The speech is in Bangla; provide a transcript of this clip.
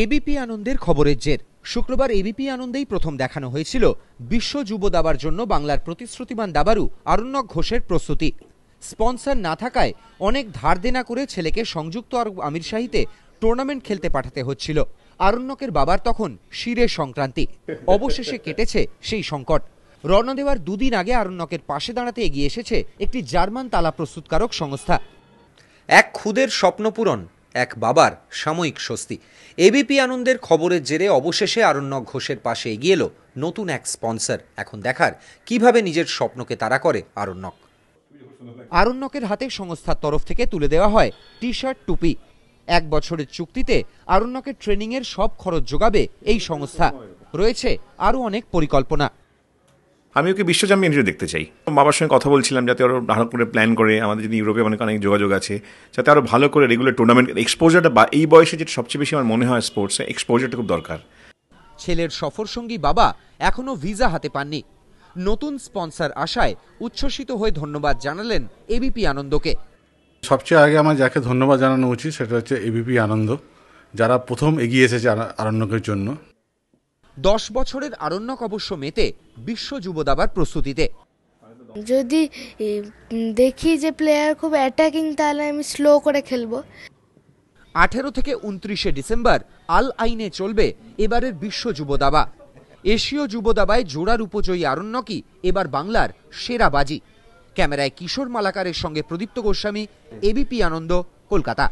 এবিপি আনন্দের খবরের জের শুক্রবার এবিপি আনন্দেই প্রথম দেখানো হয়েছিল বিশ্ব যুব দাবার জন্য বাংলার প্রতিশ্রুতিমান দাবারু আরণ্যক ঘোষের প্রস্তুতি স্পন্সর না থাকায় অনেক ধার দেনা করে ছেলেকে সংযুক্ত আরব আমিরশাহিতে টুর্নামেন্ট খেলতে পাঠাতে হচ্ছিল আরণ্যকের বাবার তখন শিরে সংক্রান্তি অবশেষে কেটেছে সেই সংকট রওনা দেওয়ার দুদিন আগে আরণ্যকের পাশে দাঁড়াতে এগিয়ে এসেছে একটি জার্মান তালা প্রস্তুতকারক সংস্থা এক খুদের স্বপ্নপূরণ এক বাবার সাময়িক স্বস্তি এবিপি আনন্দের খবরের জেরে অবশেষে আরণ্যক ঘোষের পাশে এগিয়ে এলো নতুন এক স্পন্সর এখন দেখার কিভাবে নিজের স্বপ্নকে তারা করে আরণ্যক আরণ্যকের হাতে সংস্থার তরফ থেকে তুলে দেওয়া হয় টি শার্ট টুপি এক বছরের চুক্তিতে আরণ্যকের ট্রেনিংয়ের সব খরচ যোগাবে এই সংস্থা রয়েছে আরও অনেক পরিকল্পনা আমি ওকে বিশ্ব হিসেবে দেখতে চাই বাবার সঙ্গে কথা বলছিলাম যাতে আরও ভালো করে প্ল্যান করে আমাদের যদি ইউরোপে অনেক অনেক যোগাযোগ আছে যাতে আরও ভালো করে রেগুলার টুর্নামেন্ট এক্সপোজারটা বা এই বয়সে যেটা সবচেয়ে বেশি আমার মনে হয় স্পোর্টসে এক্সপোজারটা খুব দরকার ছেলের সফর সঙ্গী বাবা এখনও ভিসা হাতে পাননি নতুন স্পন্সার আশায় উচ্ছ্বসিত হয়ে ধন্যবাদ জানালেন এবিপি আনন্দকে সবচেয়ে আগে আমার যাকে ধন্যবাদ জানানো উচিত সেটা হচ্ছে এবিপি আনন্দ যারা প্রথম এগিয়ে এসেছে আরণ্যকের জন্য দশ বছরের আরণ্যক অবশ্য মেতে বিশ্ব যুব দাবার প্রস্তুতিতে যদি দেখি যে প্লেয়ার খুব অ্যাটাকিং তাহলে আমি স্লো করে খেলবো আঠেরো থেকে উনত্রিশে ডিসেম্বর আল আইনে চলবে এবারের বিশ্ব যুব দাবা এশীয় যুব দাবায় জোড়ার উপজয়ী আরণ্যকই এবার বাংলার সেরা বাজি ক্যামেরায় কিশোর মালাকারের সঙ্গে প্রদীপ্ত গোস্বামী এবিপি আনন্দ কলকাতা